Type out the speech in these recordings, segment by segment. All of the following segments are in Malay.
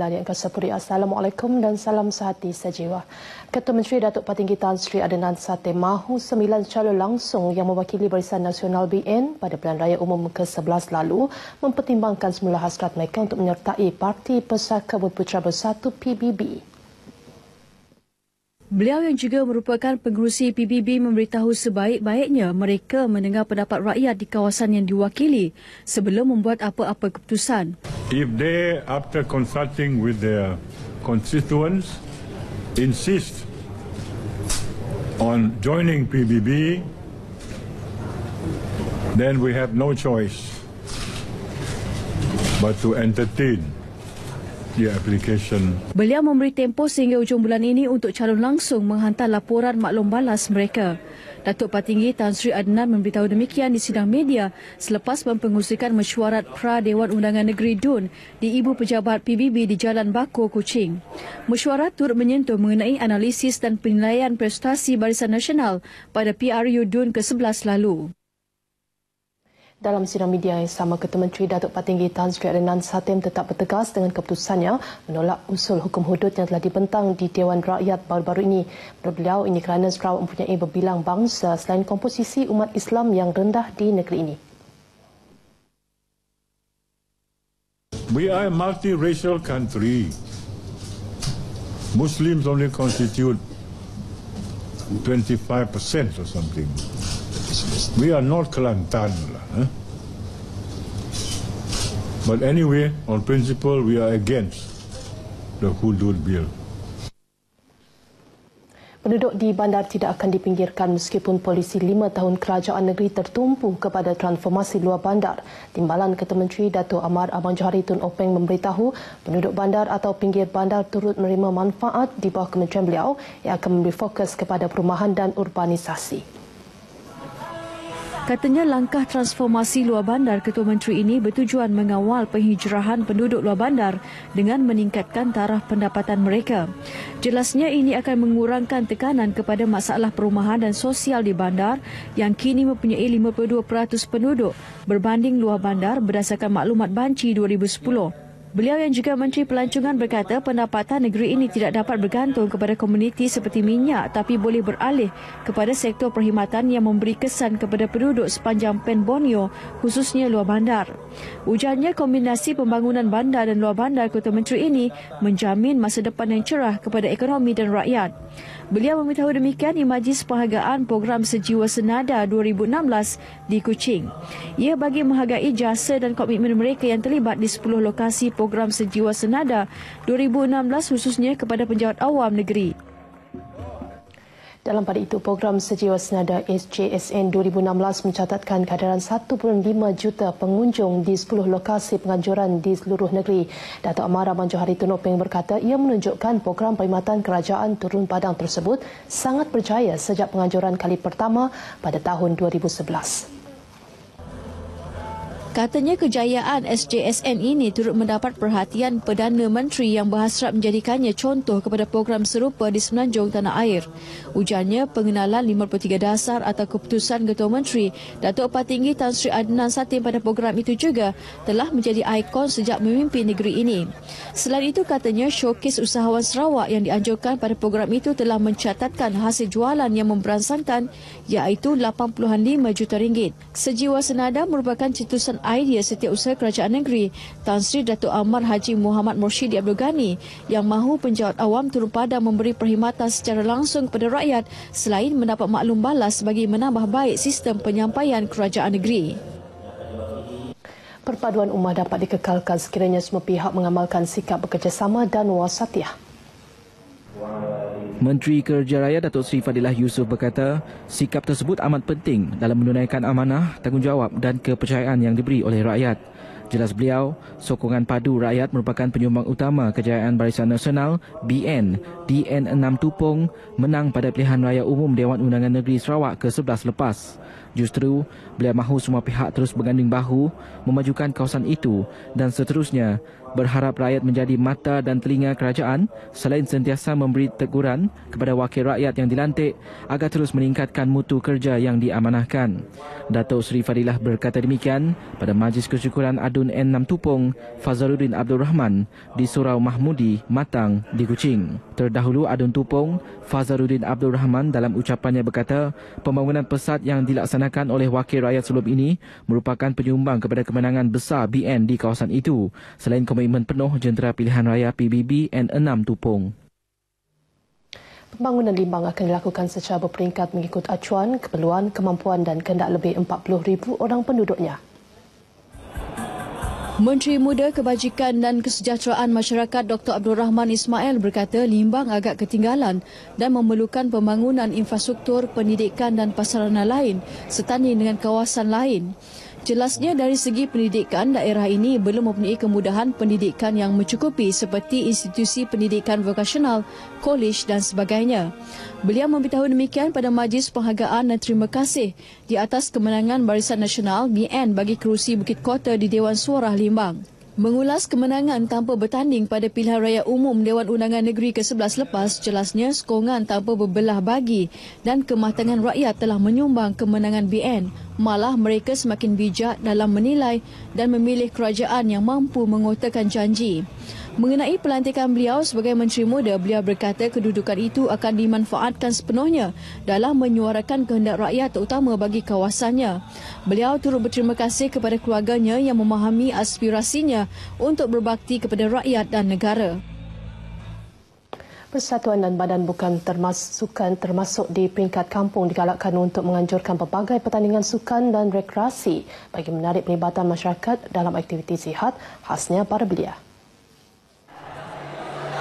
Lali Angkasapuri. Assalamualaikum dan salam sehati sejiwa. Ketua Menteri Datuk Patinggi Tan Sri Adnan Sate mahu sembilan calon langsung yang mewakili Barisan Nasional BN pada Pilihan Raya Umum ke-11 lalu mempertimbangkan semula hasrat mereka untuk menyertai Parti Pesaka Putra Bersatu PBB. Beliau yang juga merupakan pengurusi PBB memberitahu sebaik-baiknya mereka mendengar pendapat rakyat di kawasan yang diwakili sebelum membuat apa-apa keputusan. If they after consulting with their constituents insist on joining PBB then we have no choice but to entertain Beliau memberi tempoh sehingga ujung bulan ini untuk calon langsung menghantar laporan maklum balas mereka. Datuk Patinggi Tan Sri Adnan memberitahu demikian di sidang media selepas mempengusikan mesyuarat Pra Dewan Undangan Negeri DUN di Ibu Pejabat PBB di Jalan Bako, Kuching. Mesyuarat turut menyentuh mengenai analisis dan penilaian prestasi Barisan Nasional pada PRU DUN ke-11 lalu. Dalam sidang media yang sama, Ketua Menteri Datuk Patinggi Tan Sri Adnan Satim tetap bertegas dengan keputusannya menolak usul hukum hudud yang telah dibentang di Dewan Rakyat baru-baru ini. Menurut beliau, ini kerana Sarawak mempunyai berbilang bangsa selain komposisi umat Islam yang rendah di negeri ini. We are a multiracial country. Muslims only constitute 25% or something. We are not Kelantan lah. But anyway, on principle, we are against the Hudud Bill. Penduduk di bandar tidak akan dipinggirkan meskipun polisi lima tahun kerajaan negeri tertumpu kepada transformasi luar bandar. Timbalan Ketua Menteri Datuk Amar Abang Johari Tun Openg memberitahu penduduk bandar atau pinggir bandar turut menerima manfaat di bawah kementerian beliau yang akan memberi fokus kepada perumahan dan urbanisasi. Katanya langkah transformasi luar bandar Ketua Menteri ini bertujuan mengawal penghijrahan penduduk luar bandar dengan meningkatkan taraf pendapatan mereka. Jelasnya ini akan mengurangkan tekanan kepada masalah perumahan dan sosial di bandar yang kini mempunyai 52% penduduk berbanding luar bandar berdasarkan maklumat Banci 2010. Beliau yang juga Menteri Pelancongan berkata pendapatan negeri ini tidak dapat bergantung kepada komuniti seperti minyak tapi boleh beralih kepada sektor perkhidmatan yang memberi kesan kepada penduduk sepanjang Pen Borneo khususnya luar bandar. Ujarnya kombinasi pembangunan bandar dan luar bandar Kota Menteri ini menjamin masa depan yang cerah kepada ekonomi dan rakyat. Beliau memberitahu demikian di Majlis Penghargaan Program Sejiwa Senada 2016 di Kuching. Ia bagi menghargai jasa dan komitmen mereka yang terlibat di 10 lokasi Program Sejiwa Senada 2016 khususnya kepada penjawat awam negeri. Dalam pada itu, program Sejiwa Senada SJSN 2016 mencatatkan kehadiran 1.5 juta pengunjung di 10 lokasi penganjuran di seluruh negeri. Datuk Amara Manjohari Tunoping berkata ia menunjukkan program perkhidmatan kerajaan turun padang tersebut sangat berjaya sejak penganjuran kali pertama pada tahun 2011. Katanya kejayaan SJSN ini turut mendapat perhatian Perdana Menteri yang berhasrat menjadikannya contoh kepada program serupa di semenanjung tanah air. Ujarnya pengenalan 53 dasar atau keputusan Ketua Menteri Datuk Patinggi Tan Sri Adnan Satin pada program itu juga telah menjadi ikon sejak memimpin negeri ini. Selain itu katanya showcase usahawan Sarawak yang dianjurkan pada program itu telah mencatatkan hasil jualan yang memberansangkan iaitu 85 juta ringgit. Sejiwa Senada merupakan cetusan idea setiausaha kerajaan negeri Tan Sri Datuk Amar Haji Muhammad Morshidi Abdul Ghani yang mahu penjawat awam turun padang memberi perkhidmatan secara langsung kepada rakyat selain mendapat maklum balas bagi menambah baik sistem penyampaian kerajaan negeri. Perpaduan umat dapat dikekalkan sekiranya semua pihak mengamalkan sikap bekerjasama dan wasatiah. Menteri Kerja Raya Datuk Seri Fadilah Yusof berkata, sikap tersebut amat penting dalam menunaikan amanah, tanggungjawab dan kepercayaan yang diberi oleh rakyat. Jelas beliau, sokongan padu rakyat merupakan penyumbang utama kejayaan Barisan Nasional BN DN6 Tupong menang pada pilihan raya umum Dewan Undangan Negeri Sarawak ke-11 lepas. Justru, beliau mahu semua pihak terus berganding bahu memajukan kawasan itu dan seterusnya berharap rakyat menjadi mata dan telinga kerajaan selain sentiasa memberi teguran kepada wakil rakyat yang dilantik agar terus meningkatkan mutu kerja yang diamanahkan. Datuk Seri Fadilah berkata demikian pada Majlis Kesyukuran Adun N6 Tupung Fazaluddin Abdul Rahman di Surau Mahmudi, Matang di Kuching. Terdahulu Adun Tupung Fazaluddin Abdul Rahman dalam ucapannya berkata pembangunan pesat yang dilaksanakan dilaksanakan oleh wakil rakyat sebelum ini merupakan penyumbang kepada kemenangan besar BN di kawasan itu selain komitmen penuh jentera pilihan raya PBB N6 Tupung. Pembangunan limbang akan dilakukan secara berperingkat mengikut acuan keperluan kemampuan dan kehendak lebih 40,000 orang penduduknya. Menteri Muda Kebajikan dan Kesejahteraan Masyarakat Dr. Abdul Rahman Ismail berkata Limbang agak ketinggalan dan memerlukan pembangunan infrastruktur pendidikan dan pasaran lain setanding dengan kawasan lain. Jelasnya dari segi pendidikan, daerah ini belum mempunyai kemudahan pendidikan yang mencukupi seperti institusi pendidikan vokasional, kolej dan sebagainya. Beliau memberitahu demikian pada Majlis Penghargaan dan Terima Kasih di atas kemenangan Barisan Nasional BN bagi kerusi Bukit Kota di Dewan Suara Limbang. Mengulas kemenangan tanpa bertanding pada pilihan raya umum Dewan Undangan Negeri ke-11 lepas, jelasnya sokongan tanpa berbelah bagi dan kematangan rakyat telah menyumbang kemenangan BN. Malah mereka semakin bijak dalam menilai dan memilih kerajaan yang mampu mengotakan janji. Mengenai pelantikan beliau sebagai Menteri Muda, beliau berkata kedudukan itu akan dimanfaatkan sepenuhnya dalam menyuarakan kehendak rakyat terutama bagi kawasannya. Beliau turut berterima kasih kepada keluarganya yang memahami aspirasinya untuk berbakti kepada rakyat dan negara. Persatuan dan badan bukan termasukan termasuk di peringkat kampung digalakkan untuk menganjurkan pelbagai pertandingan sukan dan rekreasi bagi menarik pelibatan masyarakat dalam aktiviti sihat khasnya para belia.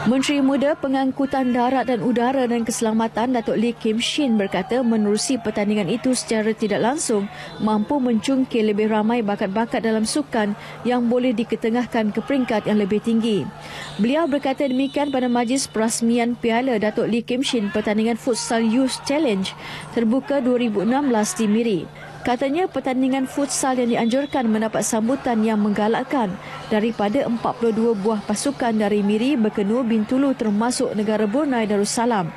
Menteri Muda Pengangkutan Darat dan Udara dan Keselamatan Datuk Lee Kim Shin berkata menerusi pertandingan itu secara tidak langsung mampu mencungkil lebih ramai bakat-bakat dalam sukan yang boleh diketengahkan ke peringkat yang lebih tinggi. Beliau berkata demikian pada majlis perasmian piala Datuk Lee Kim Shin pertandingan Futsal Youth Challenge terbuka 2016 di Miri. Katanya pertandingan futsal yang dianjurkan mendapat sambutan yang menggalakkan daripada 42 buah pasukan dari Miri, Berkenu, Bintulu termasuk negara Brunei Darussalam.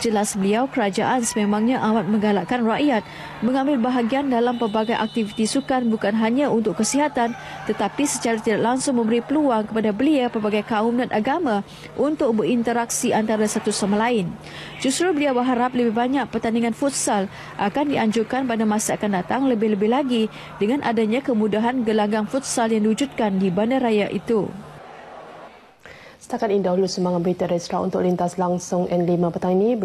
Jelas beliau kerajaan sememangnya amat menggalakkan rakyat mengambil bahagian dalam pelbagai aktiviti sukan bukan hanya untuk kesihatan tetapi secara tidak langsung memberi peluang kepada belia pelbagai kaum dan agama untuk berinteraksi antara satu sama lain. Justru beliau berharap lebih banyak pertandingan futsal akan dianjurkan pada masa akan datang lebih-lebih lagi dengan adanya kemudahan gelanggang futsal yang diwujudkan di bandar raya itu. Setakat ini dahulu semangat berita dari Sarawak untuk lintas langsung N5 petang ini.